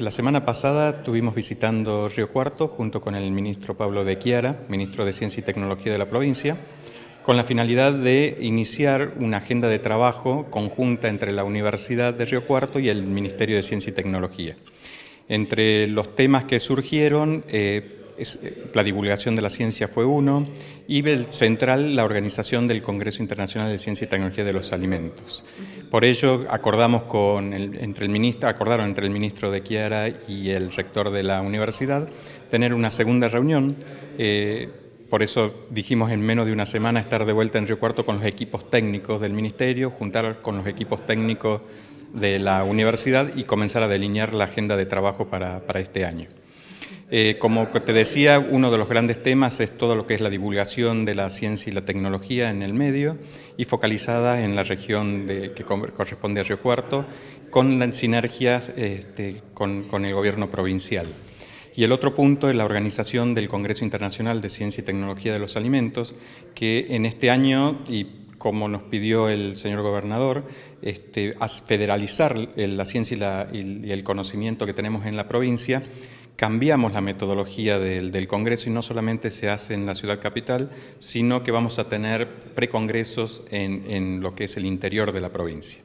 La semana pasada estuvimos visitando Río Cuarto junto con el ministro Pablo de Chiara, ministro de Ciencia y Tecnología de la provincia, con la finalidad de iniciar una agenda de trabajo conjunta entre la Universidad de Río Cuarto y el Ministerio de Ciencia y Tecnología. Entre los temas que surgieron, eh, eh, la divulgación de la ciencia fue uno, y central, la organización del Congreso Internacional de Ciencia y Tecnología de los Alimentos. Por ello, acordamos entre el ministro, acordaron entre el ministro de Kiara y el rector de la universidad tener una segunda reunión. Eh, por eso dijimos en menos de una semana estar de vuelta en Río Cuarto con los equipos técnicos del ministerio, juntar con los equipos técnicos de la universidad y comenzar a delinear la agenda de trabajo para este año. Eh, como te decía, uno de los grandes temas es todo lo que es la divulgación de la ciencia y la tecnología en el medio y focalizada en la región de, que corresponde a Río Cuarto, con las sinergias este, con, el gobierno provincial. Y el otro punto es la organización del Congreso Internacional de Ciencia y Tecnología de los Alimentos, que en este año, y como nos pidió el señor gobernador, este, federalizar la ciencia y, y, el conocimiento que tenemos en la provincia cambiamos la metodología del, Congreso y no solamente se hace en la ciudad capital, sino que vamos a tener precongresos en, lo que es el interior de la provincia.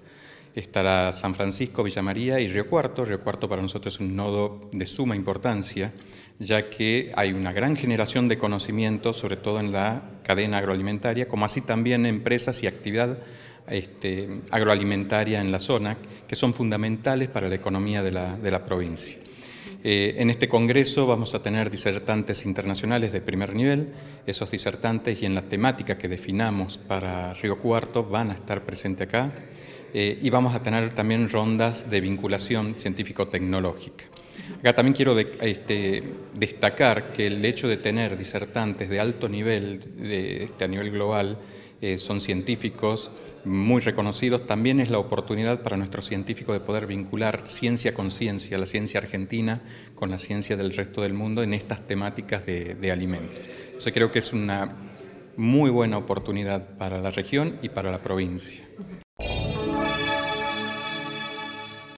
Estará San Francisco, Villa María y Río Cuarto. Río Cuarto para nosotros es un nodo de suma importancia, ya que hay una gran generación de conocimiento, sobre todo en la cadena agroalimentaria, como así también empresas y actividad este, agroalimentaria en la zona, que son fundamentales para la economía de la provincia. Eh, en este congreso vamos a tener disertantes internacionales de primer nivel. Esos disertantes y en la temática que definamos para Río Cuarto van a estar presentes acá. Eh, y vamos a tener también rondas de vinculación científico-tecnológica. Acá también quiero este, destacar que el hecho de tener disertantes de alto nivel de, este, a nivel global, eh, son científicos muy reconocidos, también es la oportunidad para nuestros científicos de poder vincular ciencia con ciencia, la ciencia argentina con la ciencia del resto del mundo en estas temáticas de, de alimentos. Entonces creo que es una muy buena oportunidad para la región y para la provincia.